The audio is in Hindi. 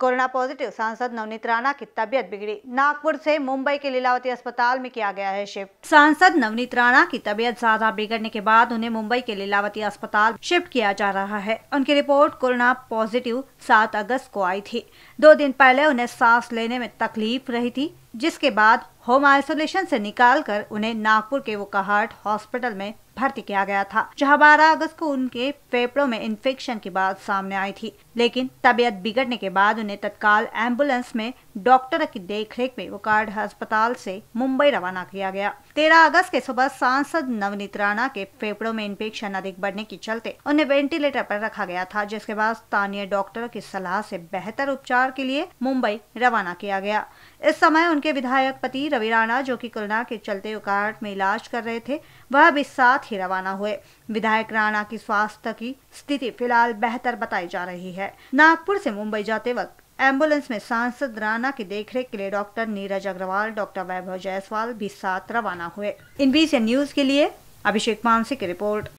कोरोना पॉजिटिव सांसद नवनीत राणा की तबीयत बिगड़ी नागपुर से मुंबई के लीलावती अस्पताल में किया गया है शिफ्ट सांसद नवनीत राणा की तबीयत ज्यादा बिगड़ने के बाद उन्हें मुंबई के लीलावती अस्पताल शिफ्ट किया जा रहा है उनकी रिपोर्ट कोरोना पॉजिटिव 7 अगस्त को आई थी दो दिन पहले उन्हें सांस लेने में तकलीफ रही थी जिसके बाद होम आइसोलेशन से निकालकर उन्हें नागपुर के वोकाहाट हॉस्पिटल में भर्ती किया गया था जहां 12 अगस्त को उनके फेफड़ों में इन्फेक्शन की बात सामने आई थी लेकिन तबीयत बिगड़ने के बाद उन्हें तत्काल एम्बुलेंस में डॉक्टर की देखरेख में वोकार्ड अस्पताल से मुंबई रवाना किया गया 13 अगस्त के सुबह सांसद नवनीत राणा के फेफड़ों में इन्फेक्शन अधिक बढ़ने के चलते उन्हें वेंटिलेटर पर रखा गया था जिसके बाद स्थानीय डॉक्टरों की सलाह से बेहतर उपचार के लिए मुंबई रवाना किया गया इस समय उनके विधायक पति रवि राणा जो कि कोरोना के चलते उकाट में इलाज कर रहे थे वह भी साथ ही रवाना हुए विधायक राणा की स्वास्थ्य की स्थिति फिलहाल बेहतर बताई जा रही है नागपुर से मुंबई जाते वक्त एम्बुलेंस में सांसद राणा की देखरेख के लिए डॉक्टर नीरज अग्रवाल डॉक्टर वैभव जायसवाल भी साथ रवाना हुए इन बीच न्यूज के लिए अभिषेक मानसी की रिपोर्ट